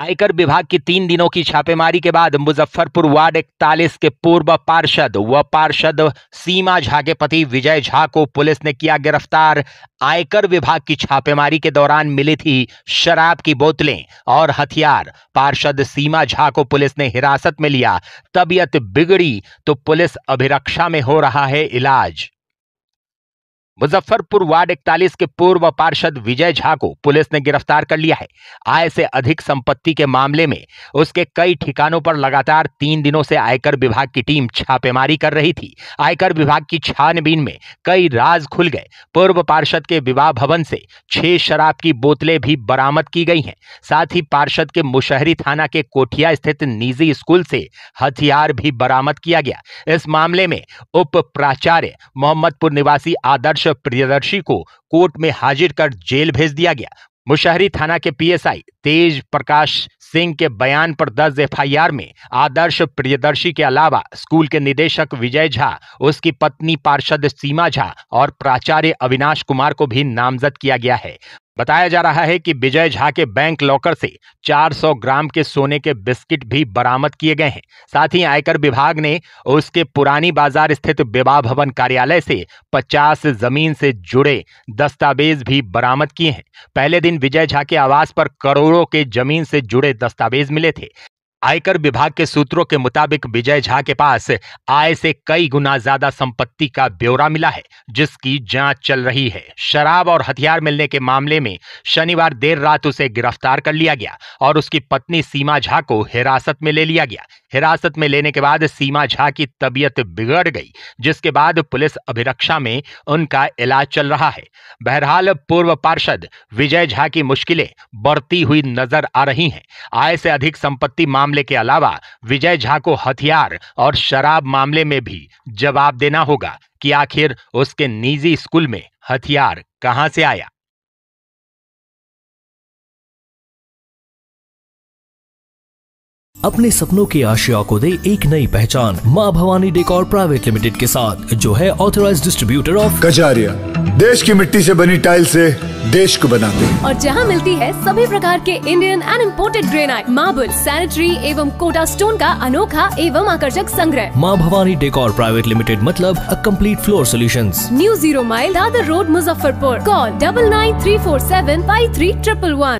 आयकर विभाग की तीन दिनों की छापेमारी के बाद मुजफ्फरपुर वार्ड इकतालीस के पूर्व पार्षद व पार्षद सीमा झा के पति विजय झा को पुलिस ने किया गिरफ्तार आयकर विभाग की छापेमारी के दौरान मिली थी शराब की बोतलें और हथियार पार्षद सीमा झा को पुलिस ने हिरासत में लिया तबीयत बिगड़ी तो पुलिस अभिरक्षा में हो रहा है इलाज मुजफ्फरपुर वार्ड इकतालीस के पूर्व पार्षद विजय झा को पुलिस ने गिरफ्तार कर लिया है आय से अधिक संपत्ति के मामले में उसके कई ठिकानों पर लगातार तीन दिनों से आयकर विभाग की टीम छापेमारी कर रही थी आयकर विभाग की छानबीन में कई राज खुल गए पूर्व पार्षद के विवाह भवन से छह शराब की बोतलें भी बरामद की गई हैं साथ ही पार्षद के मुशहरी थाना के कोठिया स्थित निजी स्कूल से हथियार भी बरामद किया गया इस मामले में उप प्राचार्य मोहम्मदपुर निवासी आदर्श प्रियदर्शी को कोर्ट में हाजिर कर जेल भेज दिया गया मुशहरी थाना के पीएसआई तेज प्रकाश सिंह के बयान पर दर्ज एफआईआर में आदर्श प्रियदर्शी के अलावा स्कूल के निदेशक विजय झा उसकी पत्नी पार्षद सीमा झा और प्राचार्य अविनाश कुमार को भी नामजद किया गया है बताया जा रहा है कि विजय झा के बैंक लॉकर से 400 ग्राम के सोने के बिस्किट भी बरामद किए गए हैं साथ ही आयकर विभाग ने उसके पुरानी बाजार स्थित विवाह भवन कार्यालय से 50 जमीन से जुड़े दस्तावेज भी बरामद किए हैं पहले दिन विजय झा के आवास पर करोड़ों के जमीन से जुड़े दस्तावेज मिले थे आयकर विभाग के सूत्रों के मुताबिक विजय झा के पास आय से कई गुना ज्यादा संपत्ति का ब्यौरा मिला है जिसकी जांच चल रही है शराब और हथियार मिलने के मामले में शनिवार देर रात उसे गिरफ्तार कर लिया गया और उसकी पत्नी सीमा झा को हिरासत में ले लिया गया हिरासत में लेने के बाद सीमा झा की तबीयत बिगड़ गई जिसके बाद पुलिस अभिरक्षा में उनका इलाज चल रहा है बहरहाल पूर्व पार्षद विजय झा की मुश्किलें बढ़ती हुई नजर आ रही हैं आय से अधिक संपत्ति मामले मामले के अलावा विजय झा को हथियार और शराब मामले में भी जवाब देना होगा कि आखिर उसके निजी स्कूल में हथियार कहां से आया अपने सपनों की आशिया को दे एक नई पहचान माँ भवानी डेकोर प्राइवेट लिमिटेड के साथ जो है ऑथोराइज डिस्ट्रीब्यूटर ऑफ कजारिया देश की मिट्टी से बनी टाइल से देश को बनाते हैं और जहां मिलती है सभी प्रकार के Indian and imported granite marble sanitary एवं कोटा स्टोन का अनोखा एवं आकर्षक संग्रह माँ भवानी डेकोर प्राइवेट लिमिटेड मतलब a complete floor solution new zero mile Dadar road Muzaffarpur call double nine three four seven five three triple one